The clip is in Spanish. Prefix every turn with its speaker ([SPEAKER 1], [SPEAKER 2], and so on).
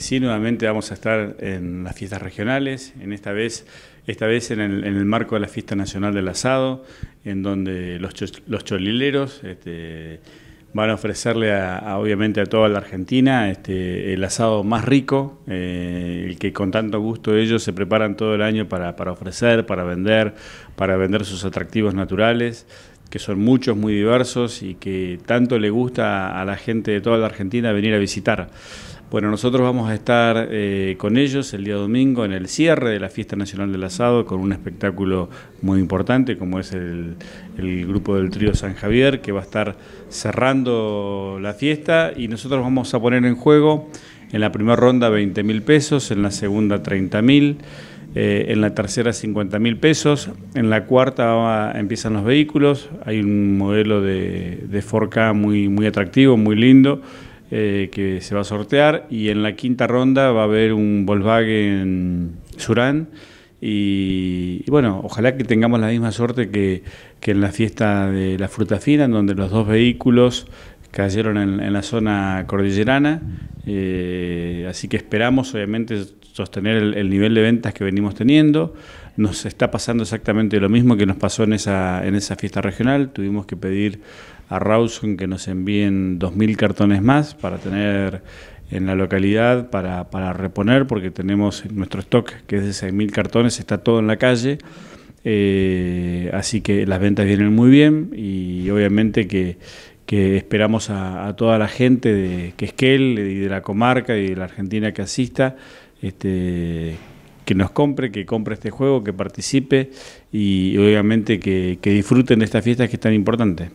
[SPEAKER 1] Sí, nuevamente vamos a estar en las fiestas regionales, en esta vez, esta vez en, el, marco de la Fiesta Nacional del Asado, en donde los, cholileros este, van a ofrecerle obviamente a toda la Argentina este, el asado más rico, eh, el que con tanto gusto ellos se preparan todo el año para ofrecer, para vender, para vender sus atractivos naturales que son muchos, muy diversos y que tanto le gusta a la gente de toda la Argentina venir a visitar. Bueno, nosotros vamos a estar eh, con ellos el día domingo en el cierre de la Fiesta Nacional del Asado con un espectáculo muy importante como es el, grupo del trío San Javier que va a estar cerrando la fiesta y nosotros vamos a poner en juego en la primera ronda 20 mil pesos, en la segunda 30 mil eh, en la tercera 50 mil pesos, en la cuarta ah, empiezan los vehículos, hay un modelo de, de 4K muy, muy atractivo, muy lindo, eh, que se va a sortear, y en la quinta ronda va a haber un Volkswagen Surán. Y, bueno, ojalá que tengamos la misma suerte que, que en la fiesta de la fruta fina, en donde los dos vehículos cayeron en, la zona cordillerana, eh, así que esperamos obviamente sostener el, nivel de ventas que venimos teniendo. Nos está pasando exactamente lo mismo que nos pasó en esa, en esa fiesta regional, tuvimos que pedir a Rawson que nos envíen 2.000 cartones más para tener en la localidad para, reponer, porque tenemos nuestro stock, que es de 6.000 cartones, está todo en la calle. Eh, así que las ventas vienen muy bien y obviamente que, que esperamos a, toda la gente de Esquel y de la comarca y de la Argentina que asista, este, que nos compre, que compre este juego, que participe y obviamente que, disfruten de estas fiestas que es tan importante.